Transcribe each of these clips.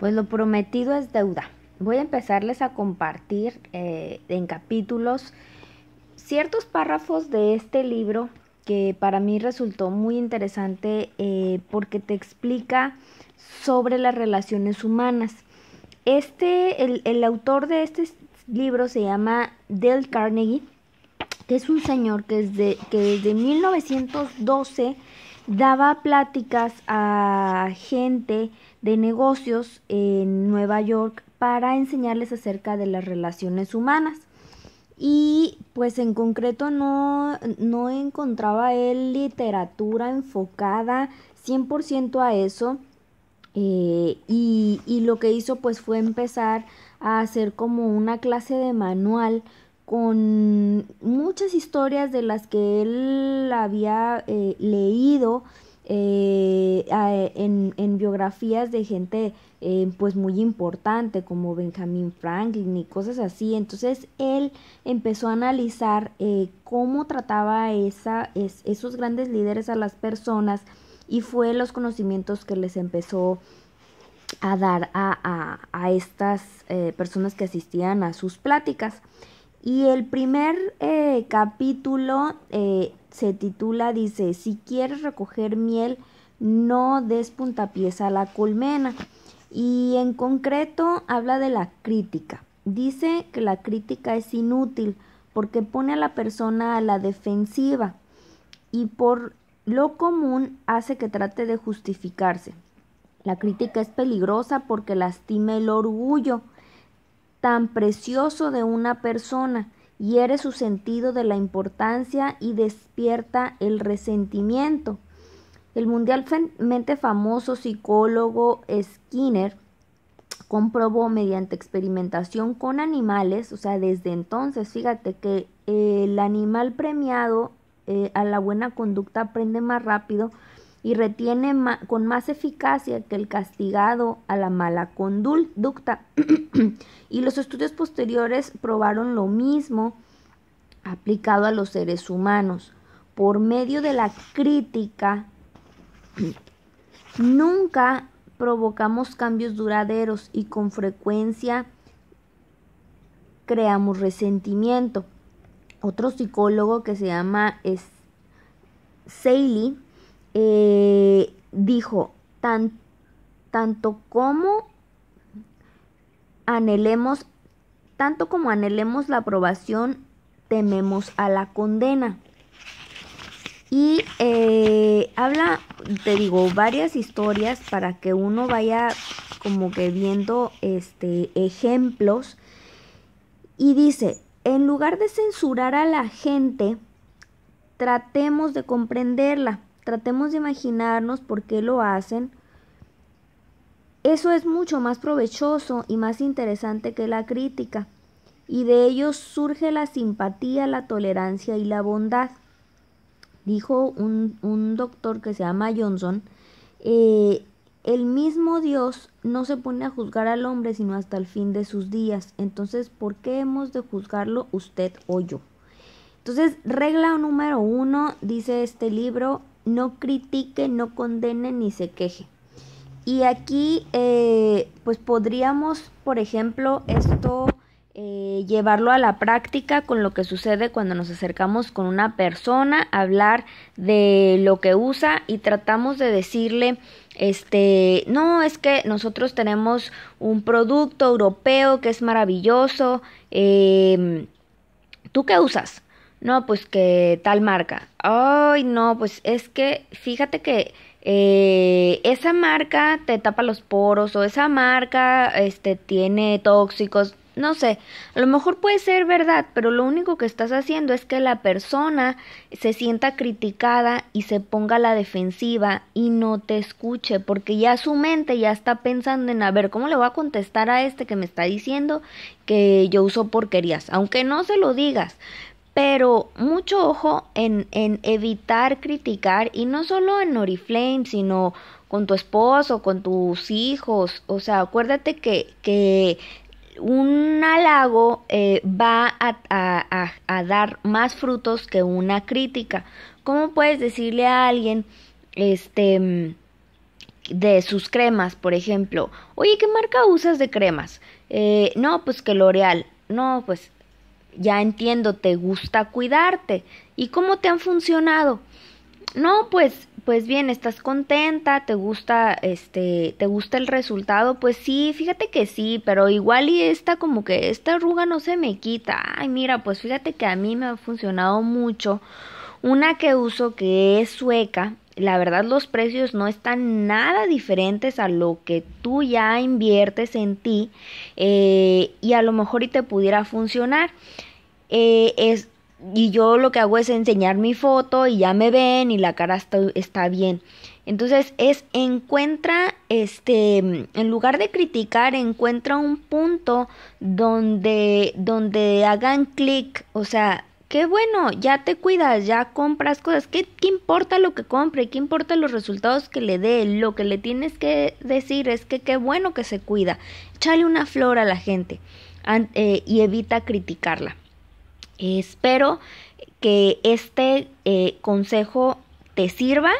Pues lo prometido es deuda. Voy a empezarles a compartir eh, en capítulos ciertos párrafos de este libro que para mí resultó muy interesante eh, porque te explica sobre las relaciones humanas. Este, el, autor de este libro se llama Dale Carnegie, que es un señor que que desde 1912 Daba pláticas a gente de negocios en Nueva York para enseñarles acerca de las relaciones humanas. Y pues en concreto no, no encontraba él literatura enfocada 100% a eso. Eh, y, y, lo que hizo pues fue empezar a hacer como una clase de manual con muchas historias de las que él había eh, leído eh, en, biografías de gente eh, pues muy importante como Benjamin Franklin y cosas así. Entonces él empezó a analizar cómo trataba esa, esos grandes líderes a las personas y fue los conocimientos que les empezó a dar a, a estas personas que asistían a sus pláticas. Y el primer eh, capítulo eh, se titula, dice, si quieres recoger miel, no des puntapiés a la colmena. Y en concreto habla de la crítica. Dice que la crítica es inútil porque pone a la persona a la defensiva y por lo común hace que trate de justificarse. La crítica es peligrosa porque lastima el orgullo tan precioso de una persona, hiere su sentido de la importancia y despierta el resentimiento. El mundialmente famoso psicólogo Skinner comprobó mediante experimentación con animales, o sea, desde entonces, fíjate que el animal premiado eh, a la buena conducta aprende más rápido y retiene con más eficacia que el castigado a la mala conducta. y los estudios posteriores probaron lo mismo aplicado a los seres humanos. Por medio de la crítica, nunca provocamos cambios duraderos y con frecuencia creamos resentimiento. Otro psicólogo que se llama Seiley. Eh, dijo, tanto como anhelemos, tanto como anhelemos la aprobación, tememos a la condena. Y eh, habla, te digo, varias historias para que uno vaya como que viendo este, ejemplos. Y dice, en lugar de censurar a la gente, tratemos de comprenderla tratemos de imaginarnos por qué lo hacen, eso es mucho más provechoso y más interesante que la crítica, y de ellos surge la simpatía, la tolerancia y la bondad. Dijo un, doctor que se llama Johnson, eh, el mismo Dios no se pone a juzgar al hombre sino hasta el fin de sus días. Entonces, ¿por qué hemos de juzgarlo usted o yo? Entonces, regla número uno, dice este libro, no critique, no condene ni se queje. Y aquí, eh, pues podríamos, por ejemplo, esto eh, llevarlo a la práctica con lo que sucede cuando nos acercamos con una persona, hablar de lo que usa y tratamos de decirle, este, no, es que nosotros tenemos un producto europeo que es maravilloso, eh, ¿tú qué usas? No, pues que tal marca. Ay, no, pues es que fíjate que eh, esa marca te tapa los poros o esa marca este, tiene tóxicos. No sé, a lo mejor puede ser verdad, pero lo único que estás haciendo es que la persona se sienta criticada y se ponga a la defensiva y no te escuche, porque ya su mente ya está pensando en a ver cómo le voy a contestar a este que me está diciendo que yo uso porquerías, aunque no se lo digas, pero mucho ojo en, evitar criticar y no solo en Oriflame, sino con tu esposo, con tus hijos. O sea, acuérdate que, que un halago eh, va a, a, dar más frutos que una crítica. ¿Cómo puedes decirle a alguien, este, de sus cremas, por ejemplo, oye, ¿qué marca usas de cremas? Eh, no, pues que L'Oreal. No, pues ya entiendo, te gusta cuidarte. ¿Y cómo te han funcionado? No, pues pues bien, estás contenta, te gusta este, te gusta el resultado, pues sí, fíjate que sí, pero igual y esta como que esta arruga no se me quita. Ay, mira, pues fíjate que a mí me ha funcionado mucho una que uso que es sueca la verdad los precios no están nada diferentes a lo que tú ya inviertes en ti eh, y a lo mejor y te pudiera funcionar. Eh, es, y yo lo que hago es enseñar mi foto y ya me ven y la cara está, está bien. Entonces es encuentra este en lugar de criticar encuentra un punto donde donde hagan clic, o sea, qué bueno, ya te cuidas, ya compras cosas, ¿Qué, importa lo que compre? ¿Qué importa los resultados que le dé? Lo que le tienes que decir es que qué bueno que se cuida, échale una flor a la gente eh, y evita criticarla. espero que este eh, consejo te sirva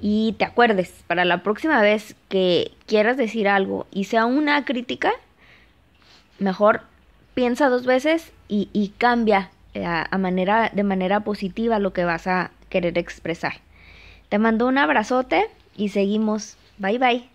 y te acuerdes para la próxima vez que quieras decir algo y sea una crítica, mejor piensa dos veces y cambia eh, a manera, de manera positiva lo que vas a querer expresar. Te mando un abrazote y seguimos. Bye bye.